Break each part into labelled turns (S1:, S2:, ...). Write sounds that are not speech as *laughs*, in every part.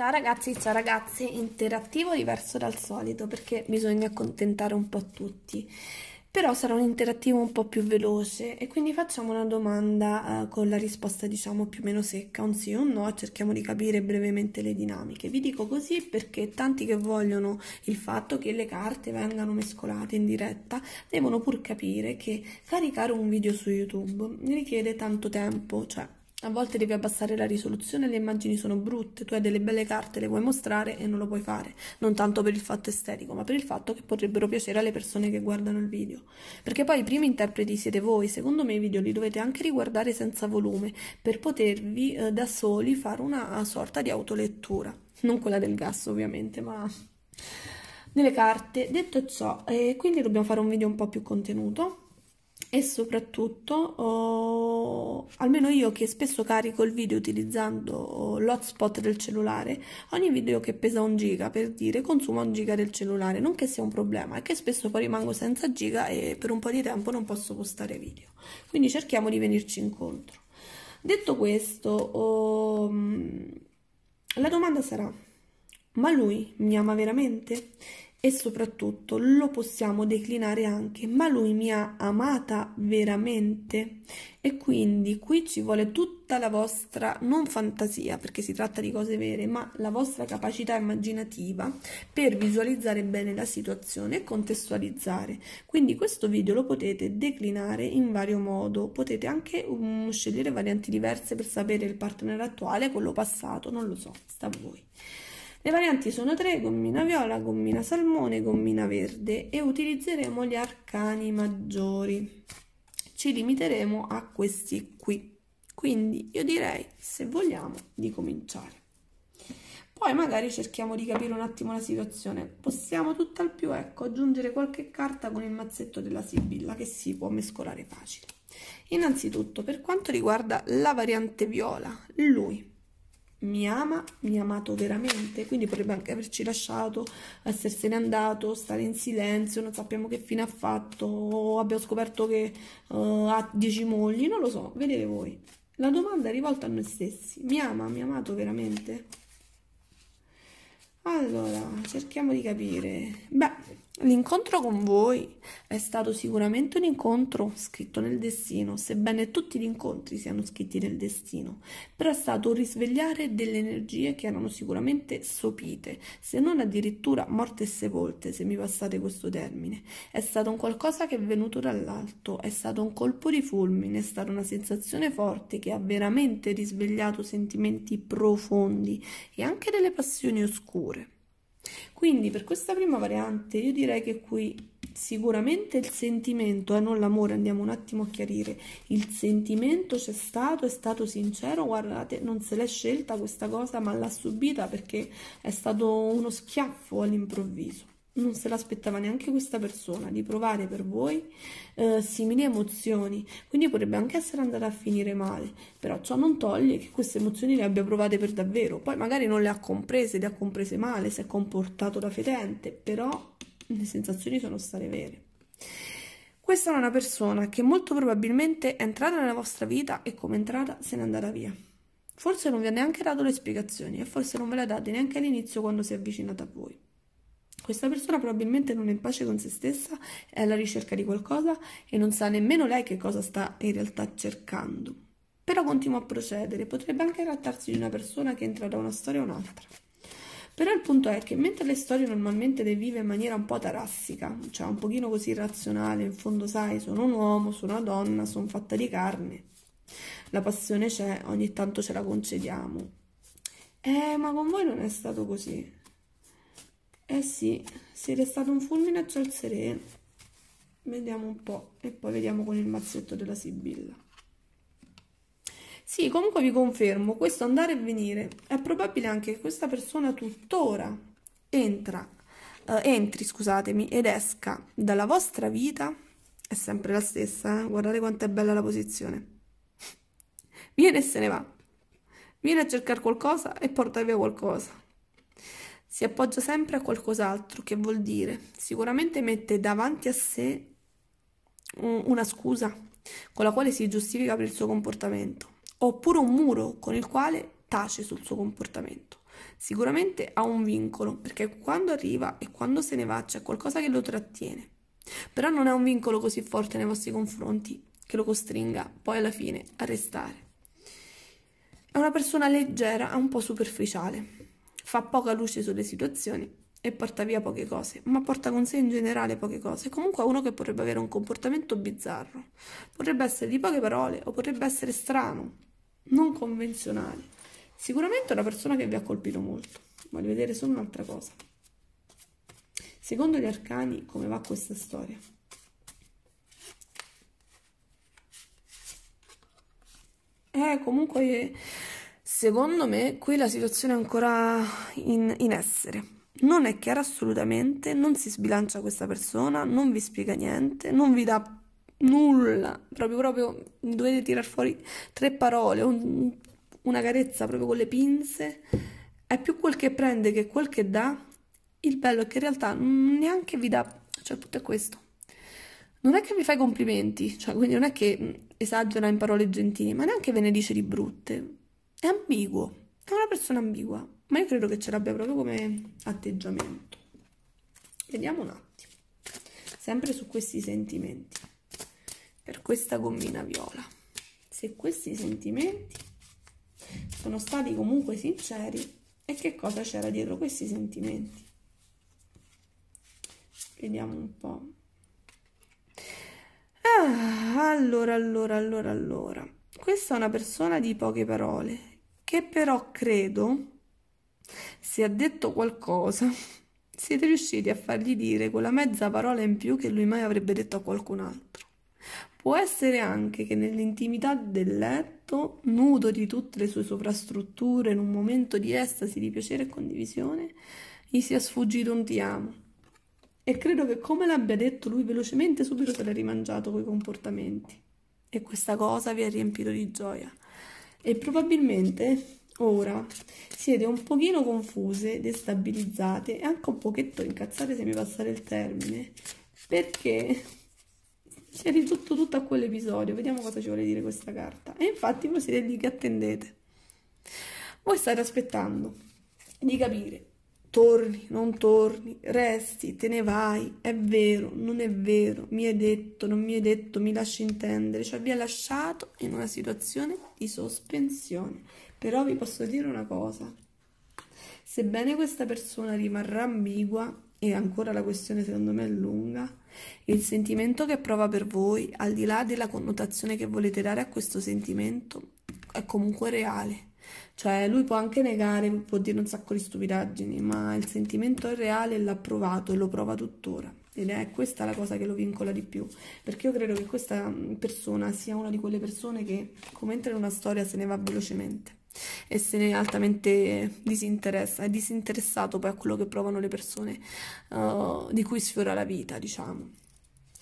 S1: Ciao ragazzi, ciao ragazze, interattivo diverso dal solito perché bisogna accontentare un po' tutti, però sarà un interattivo un po' più veloce e quindi facciamo una domanda uh, con la risposta diciamo più o meno secca, un sì o un no, cerchiamo di capire brevemente le dinamiche. Vi dico così perché tanti che vogliono il fatto che le carte vengano mescolate in diretta devono pur capire che caricare un video su YouTube richiede tanto tempo, cioè a volte devi abbassare la risoluzione, le immagini sono brutte, tu hai delle belle carte, le vuoi mostrare e non lo puoi fare, non tanto per il fatto estetico, ma per il fatto che potrebbero piacere alle persone che guardano il video. Perché poi i primi interpreti siete voi, secondo me i video li dovete anche riguardare senza volume, per potervi eh, da soli fare una eh, sorta di autolettura, non quella del gas ovviamente, ma delle carte. Detto ciò, eh, quindi dobbiamo fare un video un po' più contenuto e soprattutto oh, almeno io che spesso carico il video utilizzando l'hotspot del cellulare ogni video che pesa un giga per dire consuma un giga del cellulare non che sia un problema è che spesso poi rimango senza giga e per un po' di tempo non posso postare video quindi cerchiamo di venirci incontro detto questo oh, la domanda sarà ma lui mi ama veramente? e soprattutto lo possiamo declinare anche ma lui mi ha amata veramente e quindi qui ci vuole tutta la vostra non fantasia perché si tratta di cose vere ma la vostra capacità immaginativa per visualizzare bene la situazione e contestualizzare quindi questo video lo potete declinare in vario modo potete anche um, scegliere varianti diverse per sapere il partner attuale quello passato non lo so sta a voi le varianti sono tre, gommina viola, gommina salmone, gommina verde e utilizzeremo gli arcani maggiori. Ci limiteremo a questi qui. Quindi io direi, se vogliamo, di cominciare. Poi magari cerchiamo di capire un attimo la situazione. Possiamo tutt'al più, ecco, aggiungere qualche carta con il mazzetto della sibilla che si può mescolare facile. Innanzitutto, per quanto riguarda la variante viola, lui mi ama, mi ha amato veramente, quindi potrebbe anche averci lasciato, essersene andato, stare in silenzio, non sappiamo che fine ha fatto, abbiamo scoperto che uh, ha dieci mogli, non lo so, vedete voi. La domanda è rivolta a noi stessi, mi ama, mi ha amato veramente? Allora, cerchiamo di capire. Beh, L'incontro con voi è stato sicuramente un incontro scritto nel destino, sebbene tutti gli incontri siano scritti nel destino, però è stato un risvegliare delle energie che erano sicuramente sopite, se non addirittura morte e sepolte, se mi passate questo termine. È stato un qualcosa che è venuto dall'alto, è stato un colpo di fulmine, è stata una sensazione forte che ha veramente risvegliato sentimenti profondi e anche delle passioni oscure. Quindi per questa prima variante io direi che qui sicuramente il sentimento, e eh, non l'amore, andiamo un attimo a chiarire, il sentimento c'è stato, è stato sincero, guardate, non se l'è scelta questa cosa ma l'ha subita perché è stato uno schiaffo all'improvviso non se l'aspettava neanche questa persona di provare per voi eh, simili emozioni quindi potrebbe anche essere andata a finire male però ciò non toglie che queste emozioni le abbia provate per davvero poi magari non le ha comprese le ha comprese male si è comportato da fedente però le sensazioni sono state vere questa è una persona che molto probabilmente è entrata nella vostra vita e come entrata se n'è andata via forse non vi ha neanche dato le spiegazioni e forse non ve le ha date neanche all'inizio quando si è avvicinata a voi questa persona probabilmente non è in pace con se stessa, è alla ricerca di qualcosa e non sa nemmeno lei che cosa sta in realtà cercando. Però continua a procedere, potrebbe anche trattarsi di una persona che entra da una storia a un'altra. Però il punto è che mentre le storie normalmente le vive in maniera un po' tarassica, cioè un pochino così razionale, in fondo sai, sono un uomo, sono una donna, sono fatta di carne, la passione c'è, ogni tanto ce la concediamo. Eh, ma con voi non è stato così eh sì siete stato un fulmine a il sereno vediamo un po e poi vediamo con il mazzetto della sibilla sì comunque vi confermo questo andare e venire è probabile anche che questa persona tuttora entra eh, entri scusatemi ed esca dalla vostra vita è sempre la stessa eh? guardate quanto è bella la posizione viene e se ne va viene a cercare qualcosa e porta via qualcosa si appoggia sempre a qualcos'altro, che vuol dire sicuramente mette davanti a sé una scusa con la quale si giustifica per il suo comportamento, oppure un muro con il quale tace sul suo comportamento. Sicuramente ha un vincolo, perché quando arriva e quando se ne va c'è qualcosa che lo trattiene. Però non è un vincolo così forte nei vostri confronti che lo costringa poi alla fine a restare. È una persona leggera, un po' superficiale fa poca luce sulle situazioni e porta via poche cose, ma porta con sé in generale poche cose. Comunque è uno che potrebbe avere un comportamento bizzarro, potrebbe essere di poche parole o potrebbe essere strano, non convenzionale. Sicuramente è una persona che vi ha colpito molto. Voglio vedere solo un'altra cosa. Secondo gli arcani, come va questa storia? Eh, comunque Secondo me qui la situazione è ancora in, in essere. Non è chiara assolutamente, non si sbilancia questa persona, non vi spiega niente, non vi dà nulla, proprio, proprio dovete tirar fuori tre parole, un, una carezza proprio con le pinze. È più quel che prende che quel che dà. Il bello è che in realtà neanche vi dà, cioè tutto è questo. Non è che vi fai complimenti, cioè quindi non è che esagera in parole gentili, ma neanche ve ne dice di brutte. È ambiguo, è una persona ambigua, ma io credo che ce l'abbia proprio come atteggiamento. Vediamo un attimo, sempre su questi sentimenti, per questa gommina viola. Se questi sentimenti sono stati comunque sinceri e che cosa c'era dietro questi sentimenti. Vediamo un po'. Ah, allora, allora, allora, allora. Questa è una persona di poche parole, che però credo, se ha detto qualcosa, *laughs* siete riusciti a fargli dire quella mezza parola in più che lui mai avrebbe detto a qualcun altro. Può essere anche che nell'intimità del letto, nudo di tutte le sue sovrastrutture, in un momento di estasi, di piacere e condivisione, gli sia sfuggito un ti amo. E credo che come l'abbia detto lui velocemente, subito se l'ha rimangiato quei comportamenti. E questa cosa vi ha riempito di gioia e probabilmente ora siete un pochino confuse, destabilizzate e anche un pochetto incazzate se mi passate il termine, perché si è ridotto tutto a quell'episodio, vediamo cosa ci vuole dire questa carta. E infatti voi siete lì che attendete. Voi state aspettando di capire Torni, non torni, resti, te ne vai, è vero, non è vero, mi hai detto, non mi hai detto, mi lasci intendere, cioè vi ha lasciato in una situazione di sospensione. Però vi posso dire una cosa, sebbene questa persona rimarrà ambigua, e ancora la questione secondo me è lunga, il sentimento che prova per voi, al di là della connotazione che volete dare a questo sentimento, è comunque reale cioè, lui può anche negare, può dire un sacco di stupidaggini, ma il sentimento è reale e l'ha provato e lo prova tuttora. Ed è questa la cosa che lo vincola di più. Perché io credo che questa persona sia una di quelle persone che, come entra in una storia, se ne va velocemente e se ne è altamente disinteressa, è disinteressato poi a quello che provano le persone uh, di cui sfiora la vita, diciamo.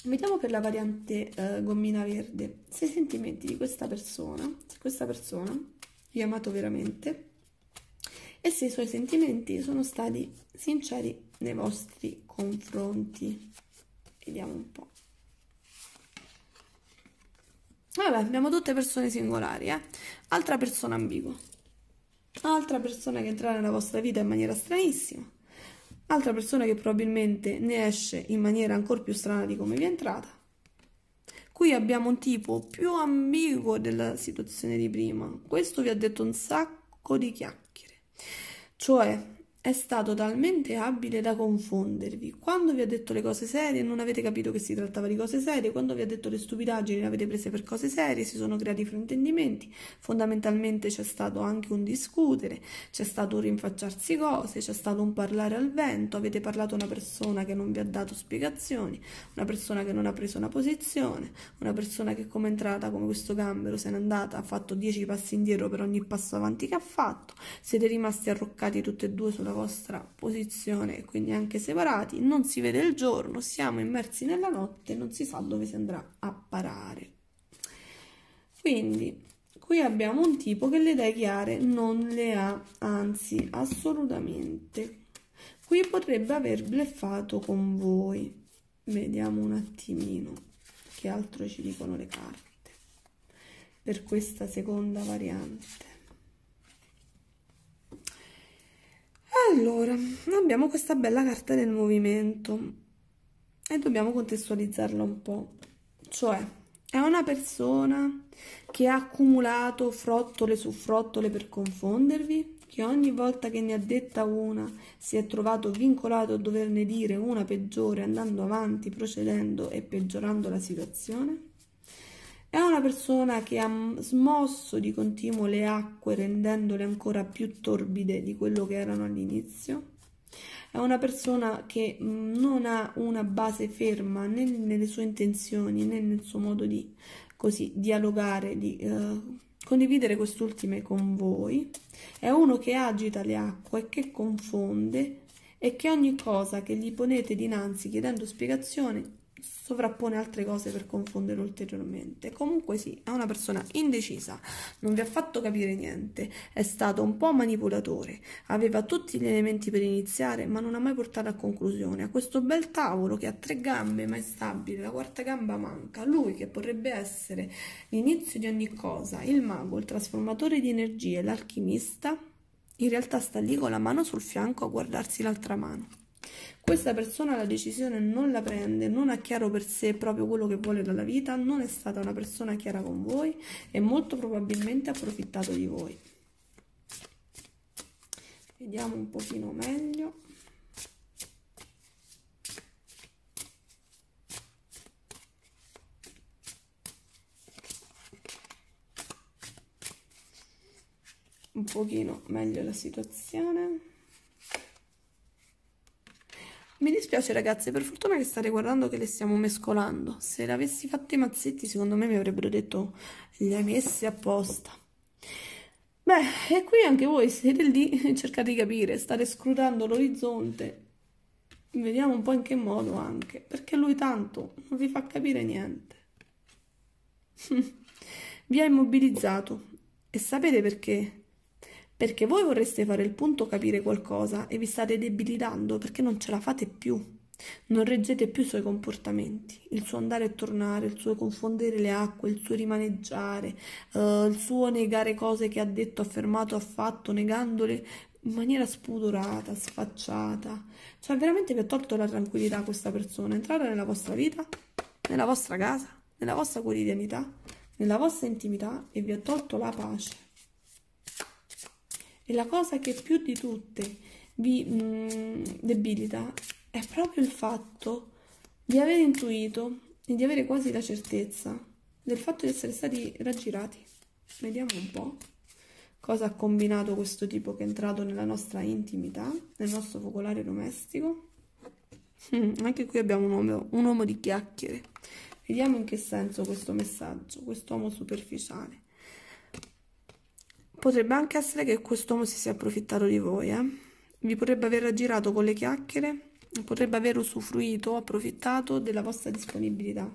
S1: Vediamo per la variante uh, gommina verde se i sentimenti di questa persona, se questa persona vi ho amato veramente e se i suoi sentimenti sono stati sinceri nei vostri confronti vediamo un po' vabbè abbiamo tutte persone singolari eh? altra persona ambigua altra persona che entra nella vostra vita in maniera stranissima altra persona che probabilmente ne esce in maniera ancora più strana di come vi è entrata Qui abbiamo un tipo più ambiguo della situazione di prima. Questo vi ha detto un sacco di chiacchiere. Cioè, è stato talmente abile da confondervi. Quando vi ha detto le cose serie non avete capito che si trattava di cose serie, quando vi ha detto le stupidaggini le avete prese per cose serie, si sono creati fraintendimenti, fondamentalmente c'è stato anche un discutere, c'è stato un rinfacciarsi cose, c'è stato un parlare al vento, avete parlato a una persona che non vi ha dato spiegazioni, una persona che non ha preso una posizione, una persona che come è entrata come questo gambero se n'è andata, ha fatto dieci passi indietro per ogni passo avanti che ha fatto, siete rimasti arroccati tutti e due sulla vostra posizione quindi anche separati, non si vede il giorno, siamo immersi nella notte, non si sa dove si andrà a parare. Quindi qui abbiamo un tipo che le idee chiare non le ha, anzi assolutamente. Qui potrebbe aver bleffato con voi. Vediamo un attimino che altro ci dicono le carte per questa seconda variante. allora abbiamo questa bella carta del movimento e dobbiamo contestualizzarla un po' cioè è una persona che ha accumulato frottole su frottole per confondervi che ogni volta che ne ha detta una si è trovato vincolato a doverne dire una peggiore andando avanti procedendo e peggiorando la situazione è una persona che ha smosso di continuo le acque rendendole ancora più torbide di quello che erano all'inizio. È una persona che non ha una base ferma né nelle sue intenzioni né nel suo modo di così dialogare, di eh, condividere quest'ultime con voi. È uno che agita le acque, che confonde e che ogni cosa che gli ponete dinanzi chiedendo spiegazione sovrappone altre cose per confondere ulteriormente. Comunque sì, è una persona indecisa, non vi ha fatto capire niente, è stato un po' manipolatore, aveva tutti gli elementi per iniziare ma non ha mai portato a conclusione. A questo bel tavolo che ha tre gambe ma è stabile, la quarta gamba manca, lui che potrebbe essere l'inizio di ogni cosa, il mago, il trasformatore di energie, l'alchimista, in realtà sta lì con la mano sul fianco a guardarsi l'altra mano. Questa persona la decisione non la prende, non ha chiaro per sé proprio quello che vuole dalla vita, non è stata una persona chiara con voi e molto probabilmente ha approfittato di voi. Vediamo un pochino meglio. un pochino meglio la situazione mi dispiace ragazze, per fortuna che state guardando che le stiamo mescolando. Se l'avessi fatto i mazzetti, secondo me mi avrebbero detto li hai messi apposta. Beh, e qui anche voi siete lì, *laughs* cercate di capire, state scrutando l'orizzonte. Vediamo un po' in che modo anche, perché lui tanto non vi fa capire niente. *laughs* vi ha immobilizzato. E sapete perché? perché voi vorreste fare il punto, capire qualcosa e vi state debilitando perché non ce la fate più. Non reggete più i suoi comportamenti, il suo andare e tornare, il suo confondere le acque, il suo rimaneggiare, eh, il suo negare cose che ha detto, affermato, ha fatto, negandole in maniera spudorata, sfacciata. Cioè, veramente vi ha tolto la tranquillità questa persona. Entrare nella vostra vita, nella vostra casa, nella vostra quotidianità, nella vostra intimità e vi ha tolto la pace. E la cosa che più di tutte vi mh, mm, debilita è proprio il fatto di aver intuito e di avere quasi la certezza del fatto di essere stati raggirati. Vediamo un po' cosa ha combinato questo tipo che è entrato nella nostra intimità, nel nostro focolare domestico. *laughs* anche qui abbiamo un uomo, un uomo di chiacchiere. Vediamo in che senso questo messaggio, questo uomo superficiale, Potrebbe anche essere che quest'uomo si sia approfittato di voi, eh? Vi potrebbe aver aggirato con le chiacchiere, potrebbe aver usufruito, approfittato della vostra disponibilità.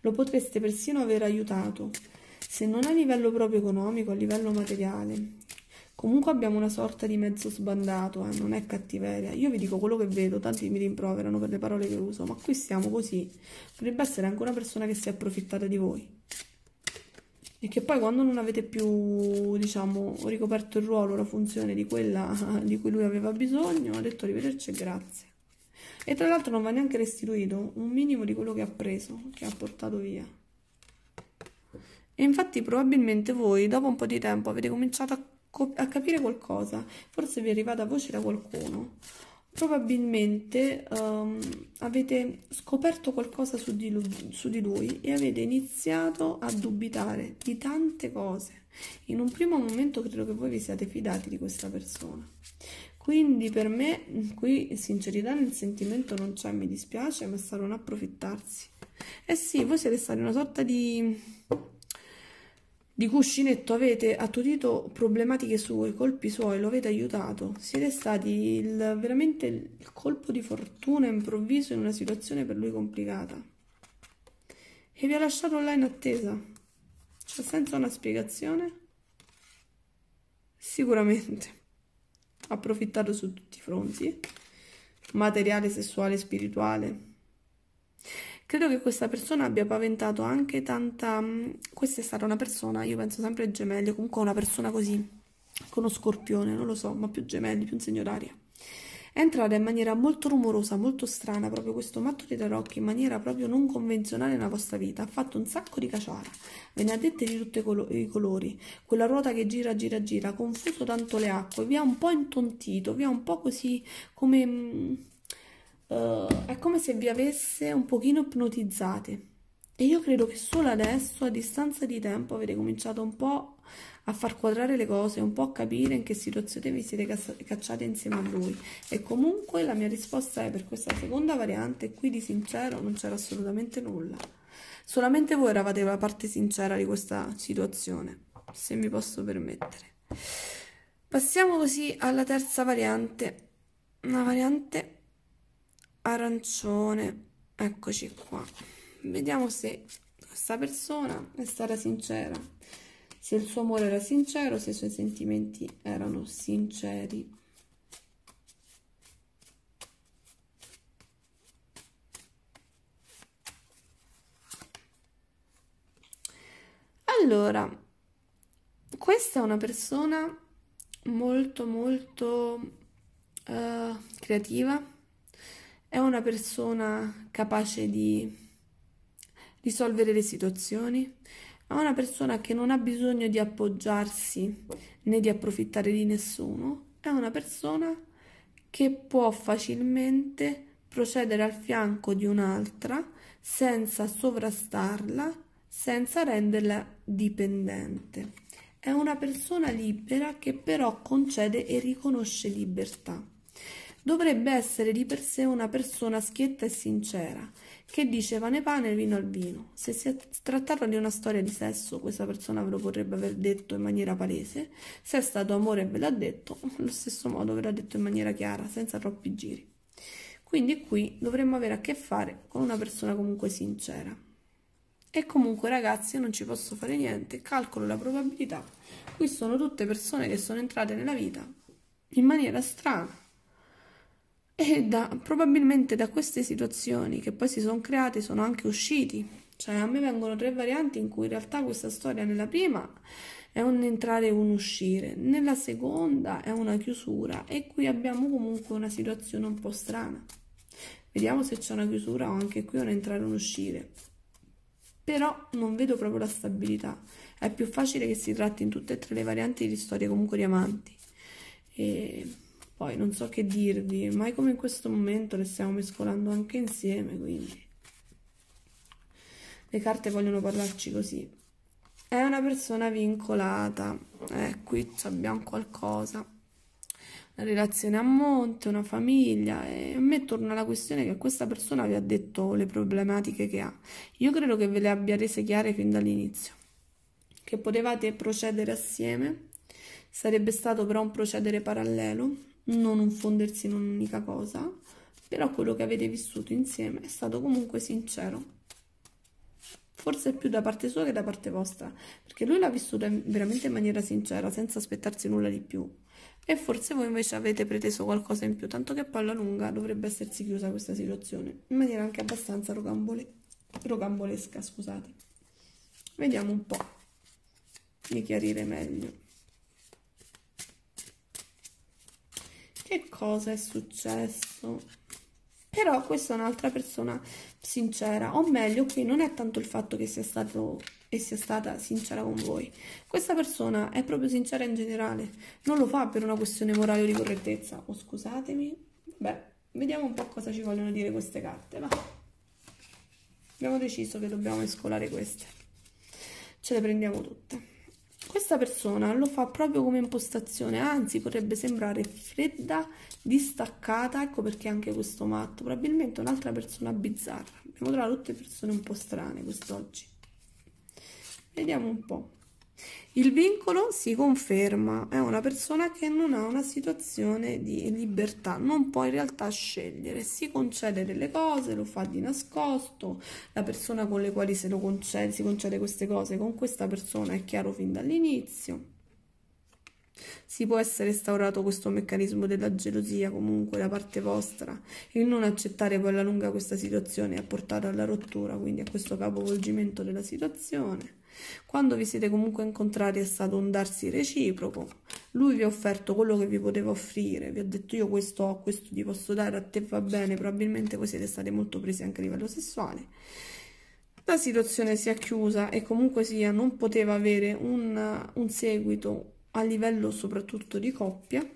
S1: Lo potreste persino aver aiutato, se non a livello proprio economico, a livello materiale. Comunque abbiamo una sorta di mezzo sbandato, eh? non è cattiveria. Io vi dico quello che vedo, tanti mi rimproverano per le parole che uso, ma qui siamo così. Potrebbe essere anche una persona che si è approfittata di voi e che poi quando non avete più, diciamo, ricoperto il ruolo, la funzione di quella *laughs* di cui lui aveva bisogno, ha detto arrivederci e grazie. E tra l'altro non va neanche restituito un minimo di quello che ha preso, che ha portato via. E infatti probabilmente voi dopo un po' di tempo avete cominciato a, a capire qualcosa, forse vi è arrivata voce da qualcuno probabilmente um, avete scoperto qualcosa su di, lui, su di lui e avete iniziato a dubitare di tante cose. In un primo momento credo che voi vi siate fidati di questa persona. Quindi per me qui sincerità nel sentimento non c'è, mi dispiace, ma è stato un approfittarsi. Eh sì, voi siete stati una sorta di di cuscinetto avete attutito problematiche sue, colpi suoi, lo avete aiutato. Siete stati il, veramente il colpo di fortuna improvviso in una situazione per lui complicata. E vi ha lasciato là in attesa. Cioè, senza una spiegazione? Sicuramente. Approfittato su tutti i fronti. Materiale, sessuale, spirituale Credo che questa persona abbia paventato anche tanta... Mm, questa è stata una persona, io penso sempre gemelli, comunque una persona così, con uno scorpione, non lo so, ma più gemelli, più un segno d'aria. È entrata in maniera molto rumorosa, molto strana, proprio questo matto di tarocchi, in maniera proprio non convenzionale nella vostra vita. Ha fatto un sacco di caciara, ve ne ha dette di tutti i colori. Quella ruota che gira, gira, gira, confuso tanto le acque, vi ha un po' intontito, vi ha un po' così come mm, uh, è come se vi avesse un pochino ipnotizzate e io credo che solo adesso a distanza di tempo avete cominciato un po' a far quadrare le cose, un po' a capire in che situazione vi siete cacciate insieme a lui e comunque la mia risposta è per questa seconda variante qui di sincero non c'era assolutamente nulla solamente voi eravate la parte sincera di questa situazione se mi posso permettere passiamo così alla terza variante una variante arancione eccoci qua vediamo se questa persona è stata sincera se il suo amore era sincero se i suoi sentimenti erano sinceri Allora, questa è una persona molto molto uh, creativa, è una persona capace di risolvere le situazioni, è una persona che non ha bisogno di appoggiarsi né di approfittare di nessuno, è una persona che può facilmente procedere al fianco di un'altra senza sovrastarla, senza renderla dipendente. È una persona libera che però concede e riconosce libertà dovrebbe essere di per sé una persona schietta e sincera, che dice pane pane, vino al vino. Se si trattava di una storia di sesso, questa persona ve lo potrebbe aver detto in maniera palese, se è stato amore ve l'ha detto, allo stesso modo ve l'ha detto in maniera chiara, senza troppi giri. Quindi qui dovremmo avere a che fare con una persona comunque sincera. E comunque ragazzi non ci posso fare niente, calcolo la probabilità. Qui sono tutte persone che sono entrate nella vita in maniera strana e da, probabilmente da queste situazioni che poi si sono create sono anche usciti. Cioè a me vengono tre varianti in cui in realtà questa storia nella prima è un entrare e un uscire, nella seconda è una chiusura e qui abbiamo comunque una situazione un po' strana. Vediamo se c'è una chiusura o anche qui un entrare e un uscire. Però non vedo proprio la stabilità. È più facile che si tratti in tutte e tre le varianti di storie comunque di amanti. E poi non so che dirvi, ma è come in questo momento le stiamo mescolando anche insieme, quindi le carte vogliono parlarci così. È una persona vincolata, eh, qui abbiamo qualcosa, una relazione a monte, una famiglia, e a me torna la questione che questa persona vi ha detto le problematiche che ha. Io credo che ve le abbia rese chiare fin dall'inizio, che potevate procedere assieme, sarebbe stato però un procedere parallelo, non un fondersi in un'unica cosa, però quello che avete vissuto insieme è stato comunque sincero. Forse più da parte sua che da parte vostra, perché lui l'ha vissuta veramente in maniera sincera, senza aspettarsi nulla di più. E forse voi invece avete preteso qualcosa in più, tanto che poi alla lunga dovrebbe essersi chiusa questa situazione, in maniera anche abbastanza rocambole rocambolesca, scusate. Vediamo un po' di chiarire meglio. che cosa è successo però questa è un'altra persona sincera o meglio qui non è tanto il fatto che sia stato e sia stata sincera con voi questa persona è proprio sincera in generale non lo fa per una questione morale o di correttezza o scusatemi beh vediamo un po' cosa ci vogliono dire queste carte va abbiamo deciso che dobbiamo mescolare queste ce le prendiamo tutte questa persona lo fa proprio come impostazione, anzi potrebbe sembrare fredda, distaccata, ecco perché anche questo matto, probabilmente un'altra persona bizzarra. Abbiamo trovato tutte persone un po' strane quest'oggi. Vediamo un po'. Il vincolo si conferma, è una persona che non ha una situazione di libertà, non può in realtà scegliere, si concede delle cose, lo fa di nascosto, la persona con le quali se lo concede, si concede queste cose con questa persona è chiaro fin dall'inizio. Si può essere instaurato questo meccanismo della gelosia comunque da parte vostra, il non accettare poi alla lunga questa situazione ha portato alla rottura, quindi a questo capovolgimento della situazione quando vi siete comunque incontrati è stato un darsi reciproco, lui vi ha offerto quello che vi poteva offrire, vi ha detto io questo ho, questo ti posso dare, a te va bene, probabilmente voi siete stati molto presi anche a livello sessuale. La situazione si è chiusa e comunque sia non poteva avere un, un seguito a livello soprattutto di coppia,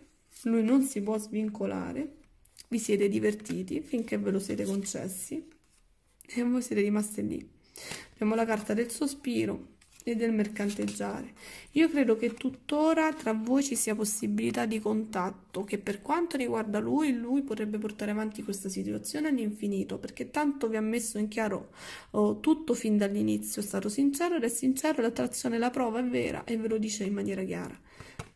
S1: lui non si può svincolare, vi siete divertiti finché ve lo siete concessi e voi siete rimasti lì. Abbiamo la carta del sospiro e del mercanteggiare. Io credo che tuttora tra voi ci sia possibilità di contatto, che per quanto riguarda lui, lui potrebbe portare avanti questa situazione all'infinito, perché tanto vi ha messo in chiaro oh, tutto fin dall'inizio, è stato sincero ed è sincero, l'attrazione, la prova è vera e ve lo dice in maniera chiara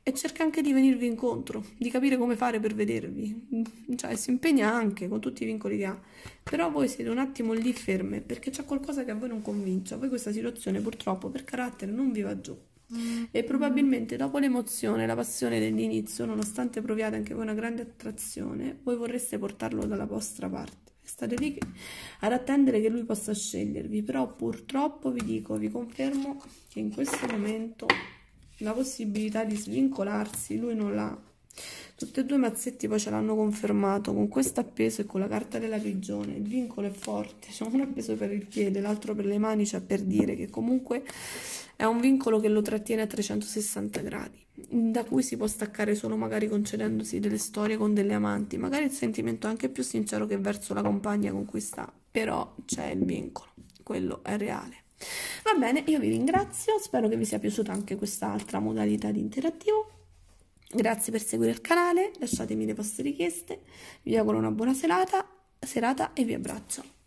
S1: e cerca anche di venirvi incontro, di capire come fare per vedervi, cioè si impegna anche con tutti i vincoli che ha, però voi siete un attimo lì ferme perché c'è qualcosa che a voi non convince, a voi questa situazione purtroppo per carattere non vi va giù mm. e probabilmente dopo l'emozione, la passione dell'inizio, nonostante proviate anche voi una grande attrazione, voi vorreste portarlo dalla vostra parte. State lì ad attendere che lui possa scegliervi, però purtroppo vi dico, vi confermo che in questo momento la possibilità di svincolarsi, lui non l'ha. Tutti e due i mazzetti poi ce l'hanno confermato, con questo appeso e con la carta della prigione, il vincolo è forte, c'è uno appeso per il piede, l'altro per le mani, cioè per dire che comunque è un vincolo che lo trattiene a 360 gradi, da cui si può staccare solo magari concedendosi delle storie con delle amanti, magari il sentimento è anche più sincero che verso la compagna con cui sta, però c'è il vincolo, quello è reale. Va bene, io vi ringrazio, spero che vi sia piaciuta anche quest'altra modalità di interattivo. Grazie per seguire il canale, lasciatemi le vostre richieste, vi auguro una buona serata, serata e vi abbraccio.